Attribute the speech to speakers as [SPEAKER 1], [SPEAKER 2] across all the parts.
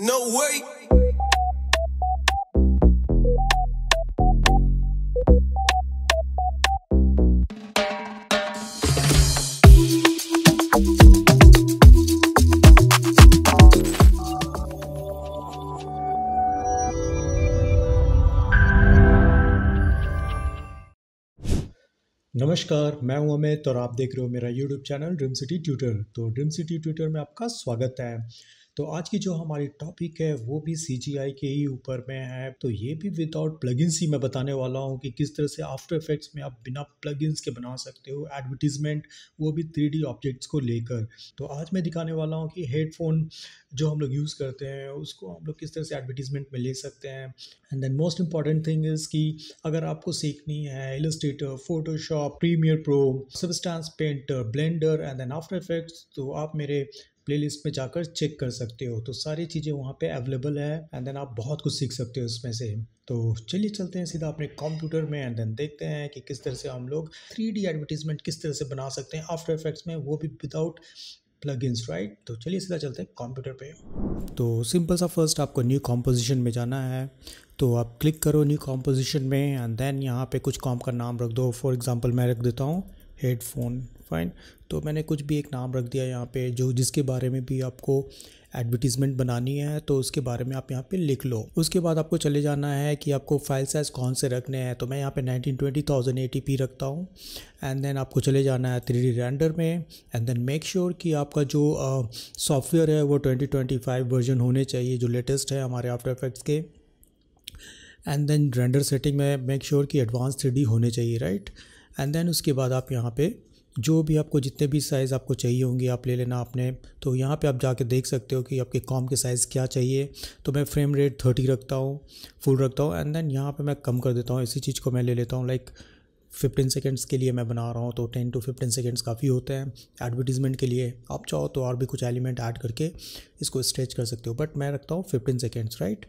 [SPEAKER 1] No way! नमस्कार मैं हूं अमित और आप देख रहे हो मेरा YouTube channel dream city tutor तो ड्रीम सिटी ट्यूटर में आपका स्वागत है तो आज की जो हमारी टॉपिक है वो भी सी के ही ऊपर में है तो ये भी विदाउट प्लगइन्स ही मैं बताने वाला हूँ कि किस तरह से आफ्टर इफेक्ट्स में आप बिना प्लगइन्स के बना सकते हो एडवर्टीजमेंट वो भी थ्री ऑब्जेक्ट्स को लेकर तो आज मैं दिखाने वाला हूँ कि हेडफोन जो हम लोग यूज़ करते हैं उसको हम लोग किस तरह से एडवर्टीजमेंट में ले सकते हैं and then most important thing is कि अगर आपको सीखनी है Illustrator Photoshop Premiere Pro Substance Painter Blender and then After Effects तो आप मेरे प्लेलिस्ट में जाकर चेक कर सकते हो तो सारी चीज़ें वहाँ पे अवेलेबल है एंड देन आप बहुत कुछ सीख सकते हो इसमें से तो चलिए चलते हैं सीधा अपने कंप्यूटर में एंड देन देखते हैं कि किस तरह से हम लोग थ्री डी एडवर्टीजमेंट किस तरह से बना सकते हैं आफ्टर इफेक्ट्स में वो भी विदाउट प्लगइन्स राइट तो चलिए सीधा चलते हैं कंप्यूटर पे तो सिंपल सा फर्स्ट आपको न्यू कॉम्पोजिशन में जाना है तो आप क्लिक करो न्यू कॉम्पोजिशन में एंड देन यहाँ पे कुछ कॉम का नाम रख दो फॉर एग्ज़ाम्पल मैं रख देता हूँ हेडफोन फाइन तो मैंने कुछ भी एक नाम रख दिया यहाँ पे जो जिसके बारे में भी आपको एडवर्टीज़मेंट बनानी है तो उसके बारे में आप यहाँ पे लिख लो उसके बाद आपको चले जाना है कि आपको फाइल साइज़ कौन से रखने हैं तो मैं यहाँ पे nineteen twenty thousand eighty p रखता हूँ एंड देन आपको चले जाना है थ्री डी रेंडर में एंड देन मेक श्योर कि आपका जो सॉफ्टवेयर uh, है वो 2025 वर्जन होने चाहिए जो लेटेस्ट है हमारे आफ्टर इफेक्ट्स के एंड देन रेंडर सेटिंग में मेक श्योर sure कि एडवांस थ्री होने चाहिए राइट एंड देन उसके बाद आप यहाँ पर जो भी आपको जितने भी साइज़ आपको चाहिए होंगे आप ले लेना आपने तो यहाँ पे आप जाके देख सकते हो कि आपके कॉम के साइज़ क्या चाहिए तो मैं फ्रेम रेट थर्टी रखता हूँ फुल रखता हूँ एंड देन यहाँ पे मैं कम कर देता हूँ इसी चीज़ को मैं ले लेता हूँ लाइक फिफ्टीन सेकेंड्स के लिए मैं बना रहा हूँ तो टेन टू फिफ्टीन सेकेंड्स काफ़ी होते हैं एडवर्टीज़मेंट के लिए आप चाहो तो और भी कुछ एलिमेंट ऐड करके इसको स्ट्रेच कर सकते हो बट मैं रखता हूँ fifteen seconds right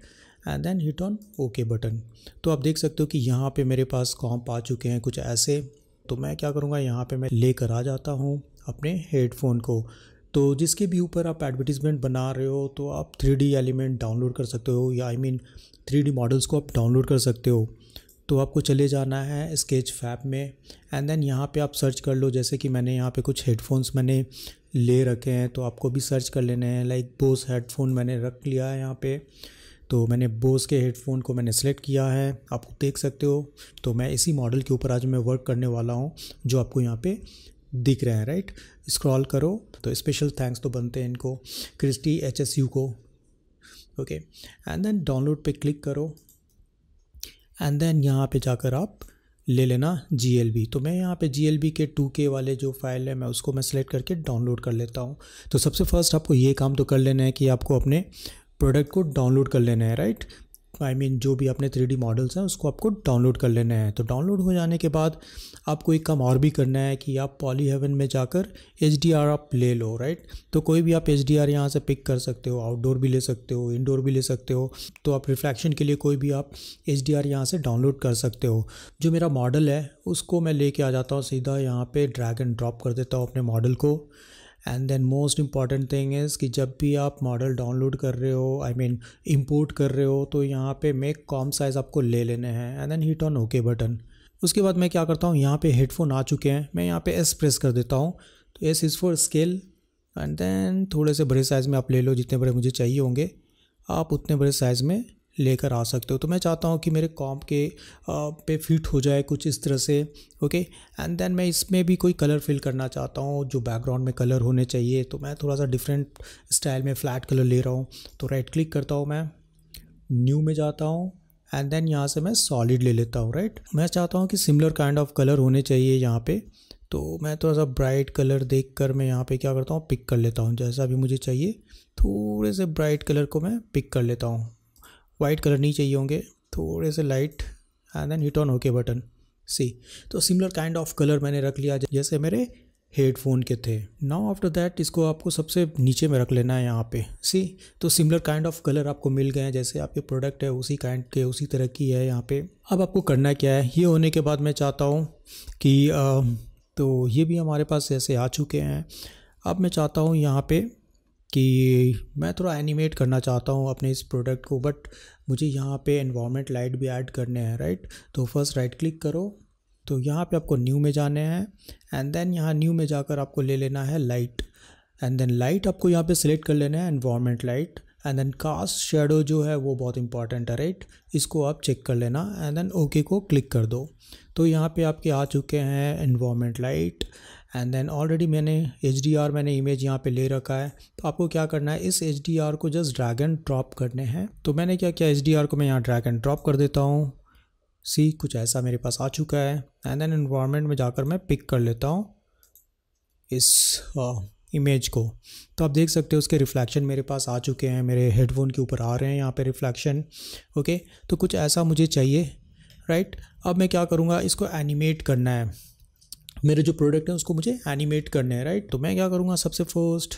[SPEAKER 1] and then hit on okay button तो आप देख सकते हो कि यहाँ पे मेरे पास कॉम्प आ चुके हैं कुछ ऐसे तो मैं क्या करूँगा यहाँ पर मैं लेकर आ जाता हूँ अपने हेडफोन को तो जिसके भी ऊपर आप एडवर्टीज़मेंट बना रहे हो तो आप थ्री एलिमेंट डाउनलोड कर सकते हो या आई मीन थ्री मॉडल्स को आप डाउनलोड कर सकते हो तो आपको चले जाना है स्केच फैप में एंड देन यहाँ पे आप सर्च कर लो जैसे कि मैंने यहाँ पे कुछ हेडफोन्स मैंने ले रखे हैं तो आपको भी सर्च कर लेने हैं लाइक बोस हेडफोन मैंने रख लिया है यहाँ पर तो मैंने बोस के हेडफोन को मैंने सेलेक्ट किया है आप देख सकते हो तो मैं इसी मॉडल के ऊपर आज मैं वर्क करने वाला हूँ जो आपको यहाँ पे दिख रहे हैं राइट स्क्रॉल करो तो स्पेशल थैंक्स तो बनते हैं इनको क्रिस्टी एच एस यू को ओके एंड देन डाउनलोड पे क्लिक करो एंड देन यहाँ पे जाकर आप ले लेना जी तो मैं यहाँ पे जी के 2K वाले जो फाइल है मैं उसको मैं सेलेक्ट करके डाउनलोड कर लेता हूँ तो सबसे फर्स्ट आपको ये काम तो कर लेना है कि आपको अपने प्रोडक्ट को डाउनलोड कर लेना है राइट आई मीन जो भी अपने थ्री मॉडल्स हैं उसको आपको डाउनलोड कर लेना है तो डाउनलोड हो जाने के बाद आपको एक काम और भी करना है कि आप पॉली हेवन में जाकर एच आप ले लो राइट तो कोई भी आप एच डी आर यहाँ से पिक कर सकते हो आउटडोर भी ले सकते हो इनडोर भी ले सकते हो तो आप रिफ्लेक्शन के लिए कोई भी आप एच डी आर यहाँ से डाउनलोड कर सकते हो जो मेरा मॉडल है उसको मैं लेके आ जाता हूँ सीधा यहाँ पर ड्रैग एंड ड्रॉप कर देता हूँ अपने मॉडल को and then most important thing is कि जब भी आप मॉडल डाउनलोड कर रहे हो आई मीन इम्पोर्ट कर रहे हो तो यहाँ पे मेक कॉम साइज़ आपको ले लेने हैं and then hit on okay button उसके बाद मैं क्या करता हूँ यहाँ पे हेडफोन आ चुके हैं मैं यहाँ पे एस प्रेस कर देता हूँ तो S is for scale and then थोड़े से बड़े साइज़ में आप ले लो जितने बड़े मुझे चाहिए होंगे आप उतने बड़े साइज़ में लेकर आ सकते हो तो मैं चाहता हूँ कि मेरे कॉम्प के पे फिट हो जाए कुछ इस तरह से ओके एंड देन मैं इसमें भी कोई कलर फिल करना चाहता हूँ जो बैकग्राउंड में कलर होने चाहिए तो मैं थोड़ा सा डिफरेंट स्टाइल में फ्लैट कलर ले रहा हूँ तो राइट क्लिक करता हूँ मैं न्यू में जाता हूँ एंड देन यहाँ से मैं सॉलिड ले लेता हूँ राइट मैं चाहता हूँ कि सिमिलर काइंड ऑफ कलर होने चाहिए यहाँ पे तो मैं थोड़ा सा ब्राइट कलर देख कर मैं यहाँ पे क्या करता हूँ पिक कर लेता हूँ जैसा भी मुझे चाहिए थोड़े से ब्राइट कलर को मैं पिक कर लेता हूँ वाइट कलर नहीं चाहिए होंगे थोड़े से light and then hit on okay button see तो सिमिलर काइंड ऑफ कलर मैंने रख लिया जैसे मेरे हेडफोन के थे नाउ आफ्टर दैट इसको आपको सबसे नीचे में रख लेना है यहाँ पे सी तो सिमिलर काइंड ऑफ कलर आपको मिल गए हैं जैसे आपके प्रोडक्ट है उसी काइंड के उसी तरह की है यहाँ पे अब आपको करना क्या है ये होने के बाद मैं चाहता हूँ कि आ, तो ये भी हमारे पास जैसे आ चुके हैं अब मैं चाहता हूँ यहाँ पे कि मैं थोड़ा एनिमेट करना चाहता हूँ अपने इस प्रोडक्ट को बट मुझे यहाँ पे इन्वामेंट लाइट भी ऐड करने हैं राइट तो फर्स्ट राइट क्लिक करो तो यहाँ पे आपको न्यू में जाने हैं एंड देन यहाँ न्यू में जाकर आपको ले लेना है लाइट एंड देन लाइट आपको यहाँ पे सिलेक्ट कर लेना है environment light and then cast shadow जो है वो बहुत इंपॉर्टेंट है राइट इसको आप चेक कर लेना एंड देन ओके को क्लिक कर दो तो यहाँ पे आपके आ चुके हैं environment light and then already मैंने एच मैंने इमेज यहाँ पे ले रखा है तो आपको क्या करना है इस एच को जस्ट ड्रैग एंड ड्रॉप करने हैं तो मैंने क्या किया एच को मैं यहाँ ड्रैग एंड ड्रॉप कर देता हूँ सी कुछ ऐसा मेरे पास आ चुका है एंड देन इन्वायरमेंट में जाकर मैं पिक कर लेता हूँ इस इमेज को तो आप देख सकते हो उसके रिफ्लेक्शन मेरे पास आ चुके हैं मेरे हेडफोन के ऊपर आ रहे हैं यहाँ पर रिफ्लेक्शन ओके तो कुछ ऐसा मुझे चाहिए राइट अब मैं क्या करूँगा इसको एनिमेट करना है मेरे जो प्रोडक्ट हैं उसको मुझे एनिमेट करने हैं राइट तो मैं क्या करूँगा सबसे फर्स्ट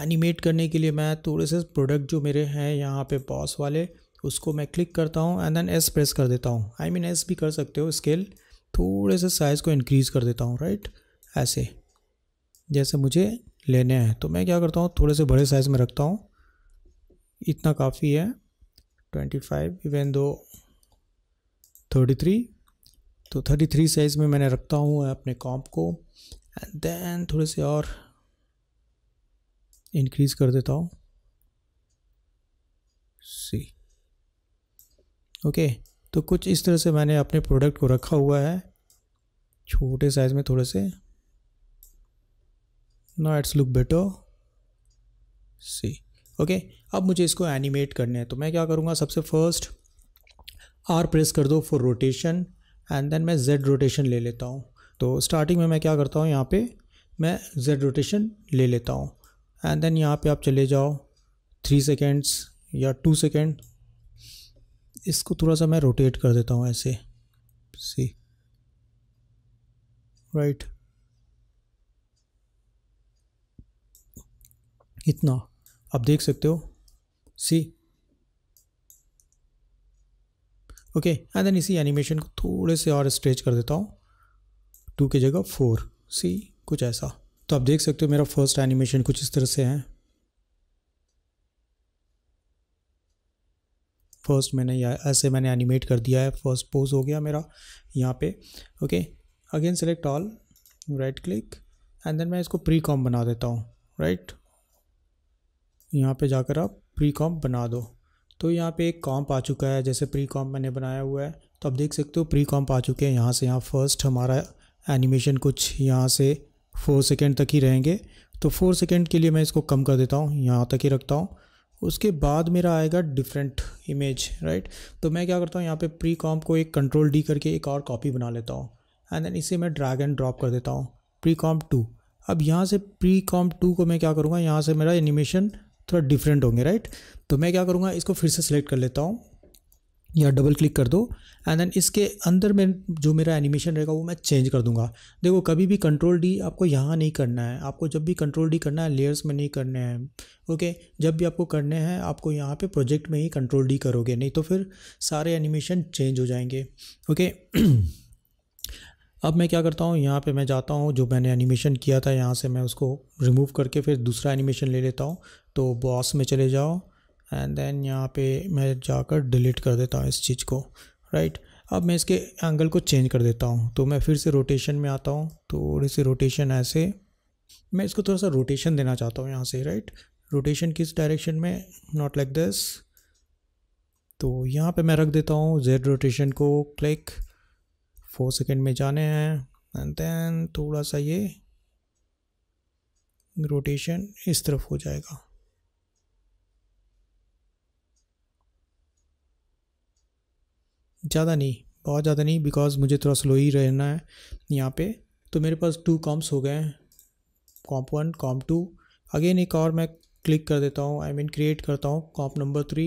[SPEAKER 1] एनिमेट करने के लिए मैं थोड़े से प्रोडक्ट जो मेरे हैं यहाँ पे बॉस वाले उसको मैं क्लिक करता हूँ एंड देन एस प्रेस कर देता हूँ आई मीन एस भी कर सकते हो स्केल थोड़े से साइज़ को इनक्रीज़ कर देता हूँ राइट ऐसे जैसे मुझे लेने हैं तो मैं क्या करता हूँ थोड़े से बड़े साइज़ में रखता हूँ इतना काफ़ी है ट्वेंटी फाइव इवेन दो थर्टी थ्री तो 33 साइज़ में मैंने रखता हूँ अपने कॉम्प को एंड देन थोड़े से और इंक्रीज़ कर देता हूँ सी ओके तो कुछ इस तरह से मैंने अपने प्रोडक्ट को रखा हुआ है छोटे साइज़ में थोड़े से no it's look better see okay अब मुझे इसको एनिमेट करना है तो मैं क्या करूँगा सबसे फर्स्ट आर प्रेस कर दो फॉर रोटेशन एंड देन मैं जेड रोटेशन ले लेता हूँ तो स्टार्टिंग में मैं क्या करता हूँ यहाँ पे मैं जेड रोटेशन ले लेता हूँ एंड देन यहाँ पे आप चले जाओ थ्री सेकेंड्स या टू सेकेंड इसको थोड़ा सा मैं रोटेट कर देता हूँ ऐसे सी राइट right. इतना आप देख सकते हो सी ओके एंड देन इसी एनिमेशन को थोड़े से और स्ट्रेच कर देता हूँ टू की जगह फोर सी कुछ ऐसा तो आप देख सकते हो मेरा फर्स्ट एनिमेशन कुछ इस तरह से है फर्स्ट मैंने ऐसे मैंने एनिमेट कर दिया है फर्स्ट पोज हो गया मेरा यहाँ पे okay again select all right click and then मैं इसको प्री कॉम बना देता हूँ राइट right? यहाँ पे जाकर आप प्री कॉम बना दो तो यहाँ पे एक कॉम्प आ चुका है जैसे प्री कॉम्प मैंने बनाया हुआ है तो आप देख सकते हो प्री कॉम्प आ चुके हैं यहाँ से यहाँ फर्स्ट हमारा एनिमेशन कुछ यहाँ से फोर सेकेंड तक ही रहेंगे तो फोर सेकेंड के लिए मैं इसको कम कर देता हूँ यहाँ तक ही रखता हूँ उसके बाद मेरा आएगा डिफरेंट इमेज राइट तो मैं क्या करता हूँ यहाँ पे प्री कॉम्प को एक कंट्रोल डी करके एक और कॉपी बना लेता हूँ एंड देन इसे मैं ड्रैग एंड ड्रॉप कर देता हूँ प्री कॉम्प टू अब यहाँ से प्री कॉम्प टू को मैं क्या करूँगा यहाँ से मेरा एनिमेशन थोड़ा डिफरेंट होंगे राइट तो मैं क्या करूँगा इसको फिर से सिलेक्ट कर लेता हूँ या डबल क्लिक कर दो एंड देन इसके अंदर में जो मेरा एनिमेशन रहेगा वो मैं चेंज कर दूंगा देखो कभी भी कंट्रोल डी आपको यहाँ नहीं करना है आपको जब भी कंट्रोल डी करना है लेयर्स में नहीं करने हैं ओके जब भी आपको करने हैं आपको यहाँ पे प्रोजेक्ट में ही कंट्रोल डी करोगे नहीं तो फिर सारे एनिमेशन चेंज हो जाएंगे ओके अब मैं क्या करता हूँ यहाँ पे मैं जाता हूँ जो मैंने एनिमेशन किया था यहाँ से मैं उसको रिमूव करके फिर दूसरा एनिमेशन ले लेता हूँ तो बॉस में चले जाओ एंड देन यहाँ पे मैं जाकर डिलीट कर देता हूँ इस चीज़ को राइट अब मैं इसके एंगल को चेंज कर देता हूँ तो मैं फिर से रोटेशन में आता हूँ तो थोड़ी सी रोटेशन ऐसे मैं इसको थोड़ा सा रोटेशन देना चाहता हूँ यहाँ से राइट रोटेशन किस डायरेक्शन में नॉट लाइक दिस तो यहाँ पे मैं रख देता हूँ जेड रोटेशन को क्लिक फोर सेकेंड में जाने हैं एंड देन थोड़ा सा ये रोटेशन इस तरफ हो जाएगा ज़्यादा नहीं बहुत ज़्यादा नहीं बिकॉज मुझे थोड़ा स्लो ही रहना है यहाँ पे तो मेरे पास टू कॉम्स हो गए हैं comp one comp two again एक और मैं क्लिक कर देता हूँ आई मीन क्रिएट करता हूँ कॉम्प नंबर थ्री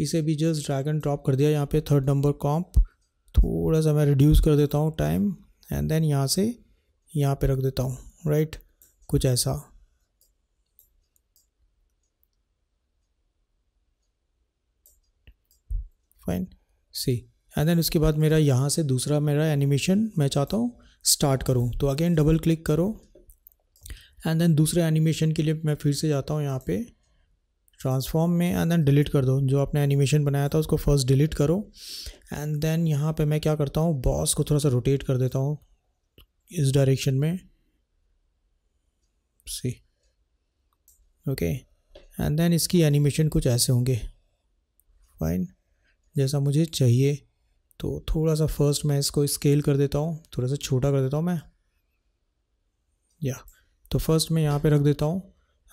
[SPEAKER 1] इसे भी जस्ट ड्रैग एंड ड्रॉप कर दिया यहाँ पे थर्ड नंबर कॉम्प थोड़ा सा मैं रिड्यूस कर देता हूँ टाइम एंड देन यहाँ से यहाँ पे रख देता हूँ राइट right? कुछ ऐसा फाइन सी एंड देन उसके बाद मेरा यहाँ से दूसरा मेरा एनिमेशन मैं चाहता हूँ स्टार्ट करूँ तो अगेन डबल क्लिक करो एंड देन दूसरे एनिमेशन के लिए मैं फिर से जाता हूँ यहाँ पे ट्रांसफॉर्म में एंड देन डिलीट कर दो जो आपने एनिमेशन बनाया था उसको फर्स्ट डिलीट करो एंड देन यहाँ पे मैं क्या करता हूँ बॉस को थोड़ा सा रोटेट कर देता हूँ इस डायरेक्शन में सी ओके एंड देन इसकी एनिमेशन कुछ ऐसे होंगे फाइन जैसा मुझे चाहिए तो थोड़ा सा फर्स्ट मैं इसको स्केल कर देता हूँ थोड़ा सा छोटा कर देता हूँ मैं या yeah. तो फर्स्ट मैं यहाँ पे रख देता हूँ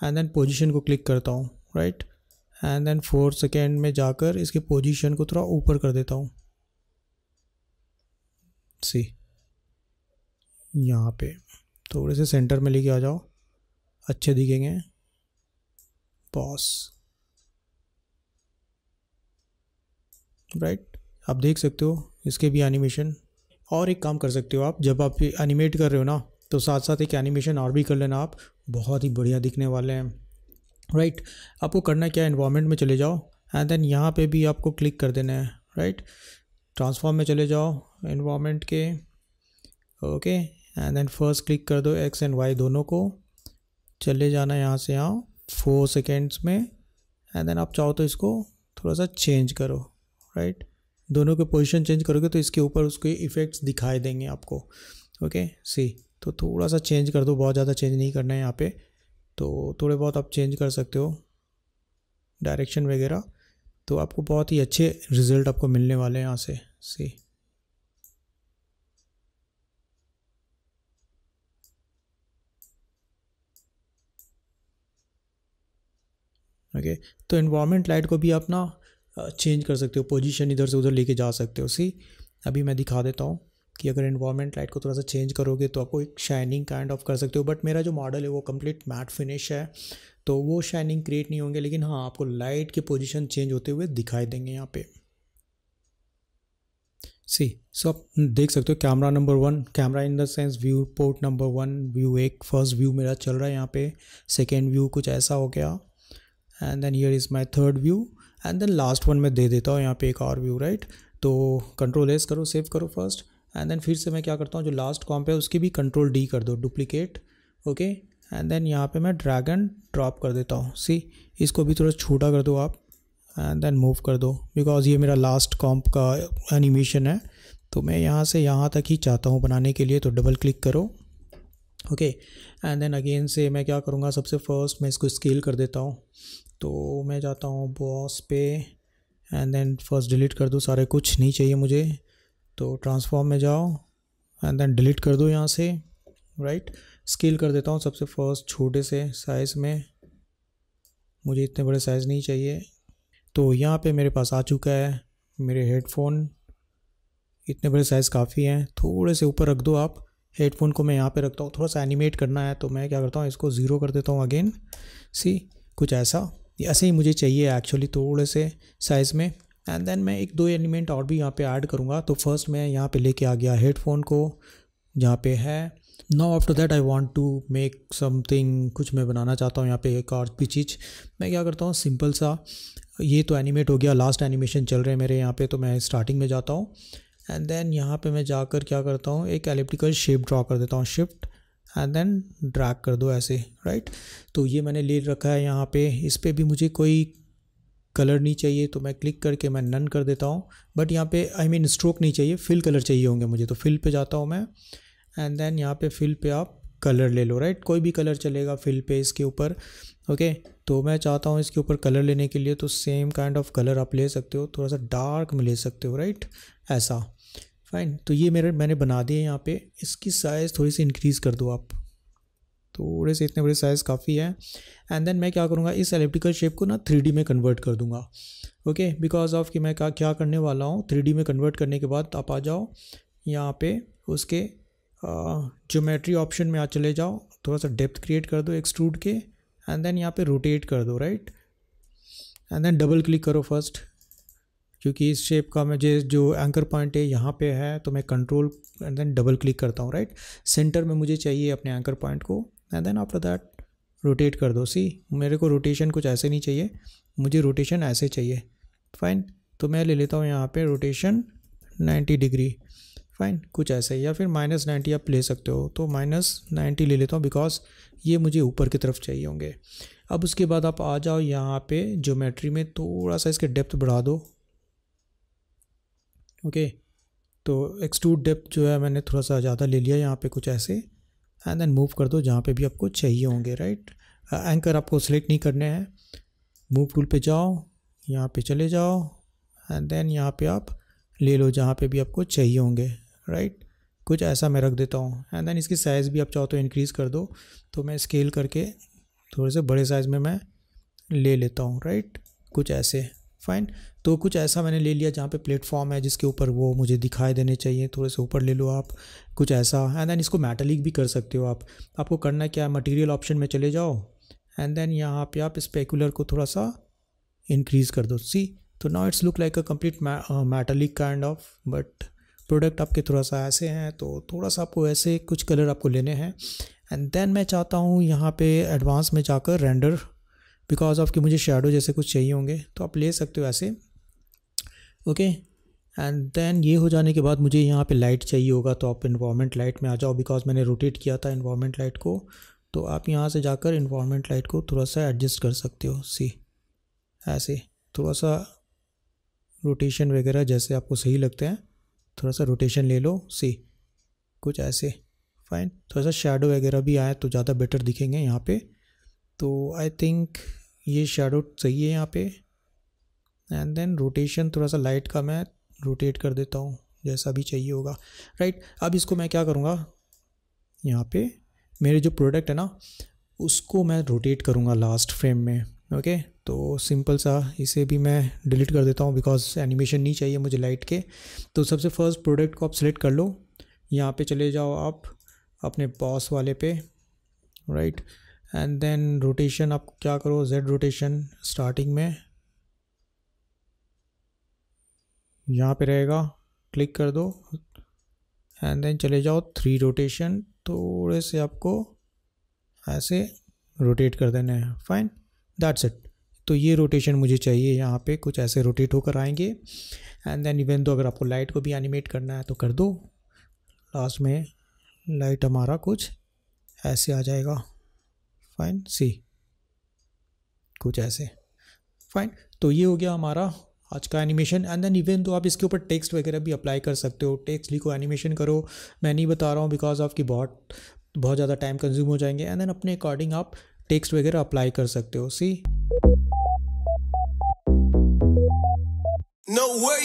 [SPEAKER 1] एंड देन पोजीशन को क्लिक करता हूँ right and then four second में जाकर इसके पोजीशन को थोड़ा ऊपर कर देता हूँ सी यहाँ पे थोड़े से सेंटर में लेके आ जाओ अच्छे दिखेंगे बॉस राइट right? आप देख सकते हो इसके भी एनिमेशन और एक काम कर सकते हो आप जब आप एनिमेट कर रहे हो ना तो साथ साथ एक एनिमेशन और भी कर लेना आप बहुत ही बढ़िया दिखने वाले हैं राइट right? आपको करना क्या है इन्वामेंट में चले जाओ एंड देन यहाँ पे भी आपको क्लिक कर देना है राइट ट्रांसफॉर्म में चले जाओ इन्वामेंट के okay and then first click कर दो एक्स एंड वाई दोनों को चले जाना यहाँ से यहाँ फोर सेकेंड्स में एंड देन आप चाहो तो इसको थोड़ा सा चेंज करो राइट right? दोनों के पोजीशन चेंज करोगे तो इसके ऊपर उसके इफ़ेक्ट्स दिखाई देंगे आपको ओके okay? सी तो थोड़ा सा चेंज कर दो बहुत ज़्यादा चेंज नहीं करना है यहाँ पे तो थोड़े बहुत आप चेंज कर सकते हो डायरेक्शन वगैरह तो आपको बहुत ही अच्छे रिजल्ट आपको मिलने वाले हैं यहाँ से सी ओके तो इन्वामेंट लाइट को भी आप ना चेंज कर सकते हो पोजीशन इधर से उधर लेके जा सकते हो सी अभी मैं दिखा देता हूँ कि अगर इन्वायरमेंट लाइट को थोड़ा सा चेंज करोगे तो आपको एक शाइनिंग काइंड ऑफ कर सकते हो बट मेरा जो मॉडल है वो कंप्लीट मैट फिनिश है तो वो शाइनिंग क्रिएट नहीं होंगे लेकिन हाँ आपको लाइट के पोजिशन चेंज होते हुए दिखाई देंगे यहाँ पे सी सो आप देख सकते हो camera number one camera in the sense view port number one view एक फर्स्ट व्यू मेरा चल रहा है यहाँ पे सेकेंड व्यू कुछ ऐसा हो गया and then here is my third view and then last one मैं दे देता हूँ यहाँ पे एक और व्यू राइट तो कंट्रोल एस करो सेव करो फर्स्ट एंड देन फिर से मैं क्या करता हूँ जो लास्ट कॉम्प है उसकी भी कंट्रोल डी कर दो डुप्लीकेट ओके एंड देन यहाँ पे मैं ड्रैग एंड ड्रॉप कर देता हूँ सी इसको भी थोड़ा छोटा कर दो आप एंड देन मूव कर दो बिकॉज ये मेरा लास्ट कॉम्प का एनिमेशन है तो मैं यहाँ से यहाँ तक ही चाहता हूँ बनाने के लिए तो डबल क्लिक करो ओके एंड देन अगेन से मैं क्या करूँगा सबसे फर्स्ट मैं इसको स्केल कर देता हूँ तो मैं जाता हूँ बॉस पे एंड देन फर्स्ट डिलीट कर दूँ सारे कुछ नहीं चाहिए मुझे तो ट्रांसफॉर्म में जाओ एंड देन डिलीट कर दो यहाँ से राइट स्केल कर देता हूँ सबसे फर्स्ट छोटे से साइज़ में मुझे इतने बड़े साइज़ नहीं चाहिए तो यहाँ पे मेरे पास आ चुका है मेरे हेडफोन इतने बड़े साइज़ काफ़ी हैं थोड़े से ऊपर रख दो आप हेडफोन को मैं यहाँ पे रखता हूँ थोड़ा सा एनिमेट करना है तो मैं क्या करता हूँ इसको ज़ीरो कर देता हूँ अगेन सी कुछ ऐसा ऐसे ही मुझे चाहिए एक्चुअली थोड़े से साइज़ में एंड देन मैं एक दो एलिमेंट और भी यहाँ पे ऐड करूँगा तो फर्स्ट मैं यहाँ पे लेके आ गया हेडफोन को यहाँ पे है now after that I want to make something कुछ मैं बनाना चाहता हूँ यहाँ पे एक और भी चीज़ मैं क्या करता हूँ सिंपल सा ये तो एनिमेट हो गया लास्ट एनिमेशन चल रहे हैं मेरे यहाँ पे तो मैं स्टार्टिंग में जाता हूँ एंड देन यहाँ पे मैं जाकर क्या करता हूँ एक एलिप्टिकल शेप ड्रॉ कर देता हूँ शिफ्ट एंड देन ड्रैग कर दो ऐसे राइट तो ये मैंने ले रखा है यहाँ पे इस पर भी मुझे कोई कलर नहीं चाहिए तो मैं क्लिक करके मैं नन कर देता हूँ बट यहाँ पे आई मीन स्ट्रोक नहीं चाहिए फिल कलर चाहिए होंगे मुझे तो फिल पे जाता हूँ मैं एंड देन यहाँ पे फिल पे आप कलर ले लो राइट कोई भी कलर चलेगा फिल पे इसके ऊपर ओके तो मैं चाहता हूँ इसके ऊपर कलर लेने के लिए तो सेम काइंड ऑफ कलर आप ले सकते हो थोड़ा सा डार्क में ले सकते हो राइट ऐसा फाइन तो ये मेरे मैंने बना दिए यहाँ पे इसकी साइज़ थोड़ी सी इंक्रीज़ कर दो आप तो थोड़े से इतने बड़े साइज़ काफ़ी है एंड देन मैं क्या करूँगा इस एलिप्टिकल शेप को ना थ्री में कन्वर्ट कर दूँगा ओके बिकॉज ऑफ कि मैं क्या क्या करने वाला हूँ थ्री में कन्वर्ट करने के बाद आप आ जाओ यहाँ पे उसके ज्योमेट्री ऑप्शन में आ चले जाओ थोड़ा सा डेप्थ क्रिएट कर दो एक्सट्रूड के एंड देन यहाँ पे रोटेट कर दो right and then double click करो फर्स्ट क्योंकि इस शेप का मुझे जो एंकर पॉइंट है यहाँ पे है तो मैं control and then double click करता हूँ राइट सेंटर में मुझे चाहिए अपने एंकर पॉइंट को and then after that rotate कर दो सी मेरे को रोटेशन कुछ ऐसे नहीं चाहिए मुझे रोटेशन ऐसे चाहिए फाइन तो मैं ले लेता हूँ यहाँ पे रोटेशन 90 डिग्री फाइन कुछ ऐसे या फिर माइनस नाइन्टी आप ले सकते हो तो माइनस नाइन्टी ले लेता हूँ बिकॉज ये मुझे ऊपर की तरफ चाहिए होंगे अब उसके बाद आप आ जाओ यहाँ पे ज्योमेट्री में थोड़ा सा इसके डेप्थ बढ़ा दो ओके तो एक्सटूड डेप्थ जो है मैंने थोड़ा सा ज़्यादा ले लिया यहाँ पे कुछ ऐसे एंड देन मूव कर दो जहाँ पे भी आपको चाहिए होंगे राइट एंकर आपको सेलेक्ट नहीं करने हैं मूव टूल पे जाओ यहाँ पे चले जाओ एंड देन यहाँ पे आप ले लो जहाँ पे भी आपको चाहिए होंगे राइट कुछ ऐसा मैं रख देता हूँ एंड देन इसकी साइज़ भी आप चाहो तो इनक्रीज़ कर दो तो मैं स्केल करके थोड़े से बड़े साइज़ में मैं ले लेता हूँ राइट कुछ ऐसे फाइन तो कुछ ऐसा मैंने ले लिया जहाँ पे प्लेटफॉर्म है जिसके ऊपर वो मुझे दिखाई देने चाहिए थोड़े से ऊपर ले लो आप कुछ ऐसा एंड देन इसको मेटलिक भी कर सकते हो आप आपको करना क्या है मटीरियल ऑप्शन में चले जाओ एंड देन यहाँ पे आप स्पेकुलर को थोड़ा सा इंक्रीज़ कर दो सी तो now it's look like a complete metallic kind of but product आपके थोड़ा सा ऐसे हैं तो थोड़ा सा आपको ऐसे कुछ कलर आपको लेने हैं एंड देन मैं चाहता हूँ यहाँ पे एडवांस में जाकर रेंडर बिकॉज ऑफ कि मुझे शेडो जैसे कुछ चाहिए होंगे तो आप ले सकते हो ऐसे ओके एंड देन ये हो जाने के बाद मुझे यहाँ पे लाइट चाहिए होगा तो आप इन्वामेंट लाइट में आ जाओ बिकॉज मैंने रोटेट किया था इन्वामेंट लाइट को तो आप यहाँ से जाकर इन्वामेंट लाइट को थोड़ा सा एडजस्ट कर सकते हो सी ऐसे थोड़ा सा रोटेशन वगैरह जैसे आपको सही लगते हैं थोड़ा सा रोटेशन ले लो सी कुछ ऐसे फाइन थोड़ा सा शेडो वगैरह भी आए तो ज़्यादा बेटर दिखेंगे यहाँ पर तो आई थिंक ये शेडो चाहिए यहाँ पे एंड देन रोटेशन थोड़ा सा लाइट का मैं रोटेट कर देता हूँ जैसा भी चाहिए होगा राइट अब इसको मैं क्या करूँगा यहाँ पे मेरे जो प्रोडक्ट है ना उसको मैं रोटेट करूँगा लास्ट फ्रेम में ओके तो सिंपल सा इसे भी मैं डिलीट कर देता हूँ बिकॉज एनिमेशन नहीं चाहिए मुझे लाइट के तो सबसे फर्स्ट प्रोडक्ट को आप सेलेक्ट कर लो यहाँ पे चले जाओ आप अपने बॉस वाले पे right right? And then rotation आप क्या करो जेड रोटेशन स्टार्टिंग में यहाँ पे रहेगा क्लिक कर दो एंड देन चले जाओ थ्री रोटेशन थोड़े से आपको ऐसे रोटेट कर देना है फाइन दैट्स इट तो ये रोटेशन मुझे चाहिए यहाँ पे कुछ ऐसे रोटेट होकर आएंगे एंड देन इवन तो अगर आपको लाइट को भी एनिमेट करना है तो कर दो लास्ट में लाइट हमारा कुछ ऐसे आ जाएगा फाइन सी कुछ ऐसे फाइन तो ये हो गया हमारा आज का एनिमेशन एंड देन इवन तो आप इसके ऊपर टेक्स्ट वगैरह भी अप्लाई कर सकते हो टेक्स्ट लिखो एनिमेशन करो मैं नहीं बता रहा हूँ बिकॉज आपकी बहुत बहुत ज़्यादा टाइम कंज्यूम हो जाएंगे एंड देन अपने अकॉर्डिंग आप टेक्स्ट वगैरह अप्लाई कर सकते हो सी No way.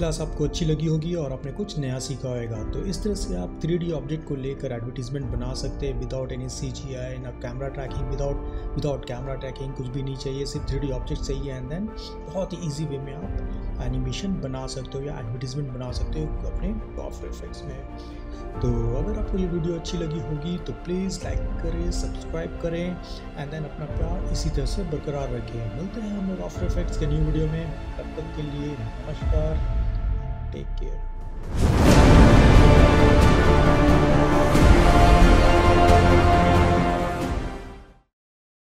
[SPEAKER 1] क्लास आपको अच्छी लगी होगी और आपने कुछ नया सीखा होगा तो इस तरह से आप थ्री ऑब्जेक्ट को लेकर एडवर्टीजमेंट बना सकते हैं without any C G I ना camera tracking without without camera tracking कुछ भी नहीं चाहिए सिर्फ थ्री ऑब्जेक्ट चाहिए एंड देन बहुत ही ईजी वे में आप एनिमेशन बना सकते हो या एडवर्टीजमेंट बना सकते हो अपने टॉप इफेक्ट्स में तो अगर आपको ये वीडियो अच्छी लगी होगी तो प्लीज़ लाइक करें सब्सक्राइब करें एंड देन अपना प्यार इसी तरह से बरकरार रखें मिलते हैं हम लोग ऑफर इफेक्ट्स के न्यू वीडियो में तब तक के लिए नमस्कार Take care.